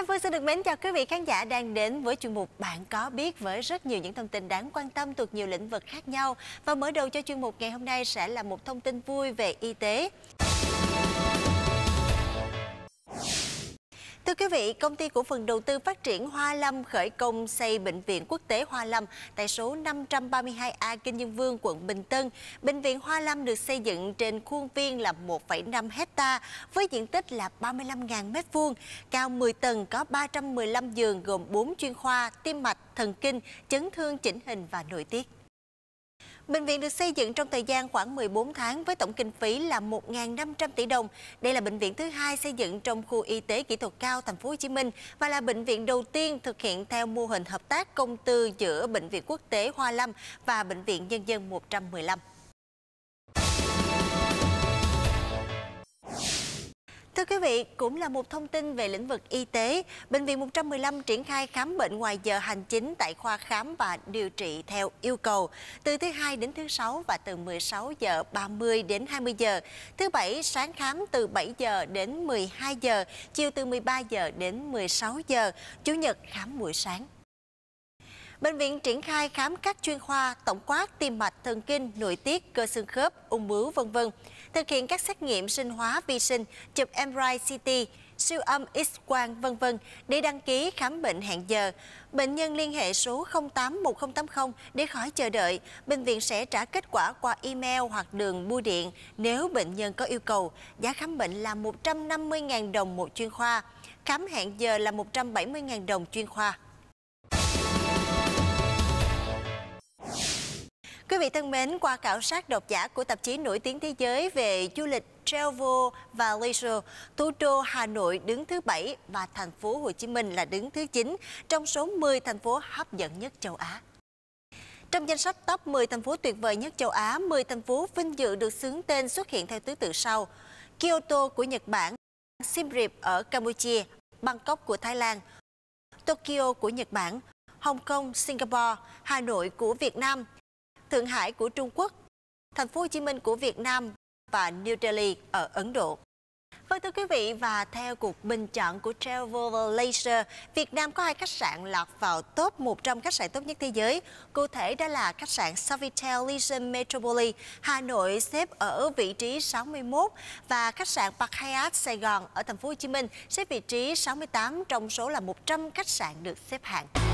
Thanh Phương vâng, vâng, xin được mến chào quý vị khán giả đang đến với chuyên mục Bạn có biết với rất nhiều những thông tin đáng quan tâm thuộc nhiều lĩnh vực khác nhau. Và mở đầu cho chuyên mục ngày hôm nay sẽ là một thông tin vui về y tế. Thưa quý vị, công ty cổ phần đầu tư phát triển Hoa Lâm khởi công xây bệnh viện quốc tế Hoa Lâm tại số 532A Kinh Dương Vương, quận Bình Tân. Bệnh viện Hoa Lâm được xây dựng trên khuôn viên là 1,5 hecta với diện tích là 35.000 m2, cao 10 tầng có 315 giường gồm 4 chuyên khoa tim mạch, thần kinh, chấn thương chỉnh hình và nội tiết. Bệnh viện được xây dựng trong thời gian khoảng 14 tháng với tổng kinh phí là 1.500 tỷ đồng. Đây là bệnh viện thứ hai xây dựng trong khu y tế kỹ thuật cao Thành phố Hồ Chí Minh và là bệnh viện đầu tiên thực hiện theo mô hình hợp tác công tư giữa Bệnh viện Quốc tế Hoa Lâm và Bệnh viện Nhân dân 115. Thưa quý vị, cũng là một thông tin về lĩnh vực y tế. Bệnh viện 115 triển khai khám bệnh ngoài giờ hành chính tại khoa khám và điều trị theo yêu cầu từ thứ hai đến thứ sáu và từ 16 giờ 30 đến 20 giờ. Thứ bảy sáng khám từ 7 giờ đến 12 giờ, chiều từ 13 giờ đến 16 giờ, chủ nhật khám buổi sáng. Bệnh viện triển khai khám các chuyên khoa tổng quát tim mạch, thần kinh, nội tiết, cơ xương khớp, ung bướu vân vân. Thực hiện các xét nghiệm sinh hóa vi sinh, chụp MRI CT, siêu âm X quang vân vân để đăng ký khám bệnh hẹn giờ. Bệnh nhân liên hệ số 081080 để khỏi chờ đợi. Bệnh viện sẽ trả kết quả qua email hoặc đường bưu điện nếu bệnh nhân có yêu cầu. Giá khám bệnh là 150.000 đồng một chuyên khoa, khám hẹn giờ là 170.000 đồng chuyên khoa. Quý vị thân mến, qua khảo sát độc giả của tạp chí nổi tiếng thế giới về du lịch Travel và Leisure, thủ đô Hà Nội đứng thứ 7 và thành phố Hồ Chí Minh là đứng thứ 9 trong số 10 thành phố hấp dẫn nhất châu Á. Trong danh sách top 10 thành phố tuyệt vời nhất châu Á, 10 thành phố vinh dự được xướng tên xuất hiện theo thứ tự sau. Kyoto của Nhật Bản, Siem Reap ở Campuchia, Bangkok của Thái Lan, Tokyo của Nhật Bản, Hong Kong, Singapore, Hà Nội của Việt Nam, Thượng Hải của Trung Quốc, Thành phố Hồ Chí Minh của Việt Nam và New Delhi ở Ấn Độ. Vâng thưa quý vị và theo cuộc bình chọn của Travel Travelalaser, Việt Nam có hai khách sạn lọt vào top 100 khách sạn tốt nhất thế giới. Cụ thể đó là khách sạn Sofitel Leisure Metropole Hà Nội xếp ở vị trí 61 và khách sạn Park Hyatt Sài Gòn ở thành phố Hồ Chí Minh xếp vị trí 68 trong số là 100 khách sạn được xếp hạng.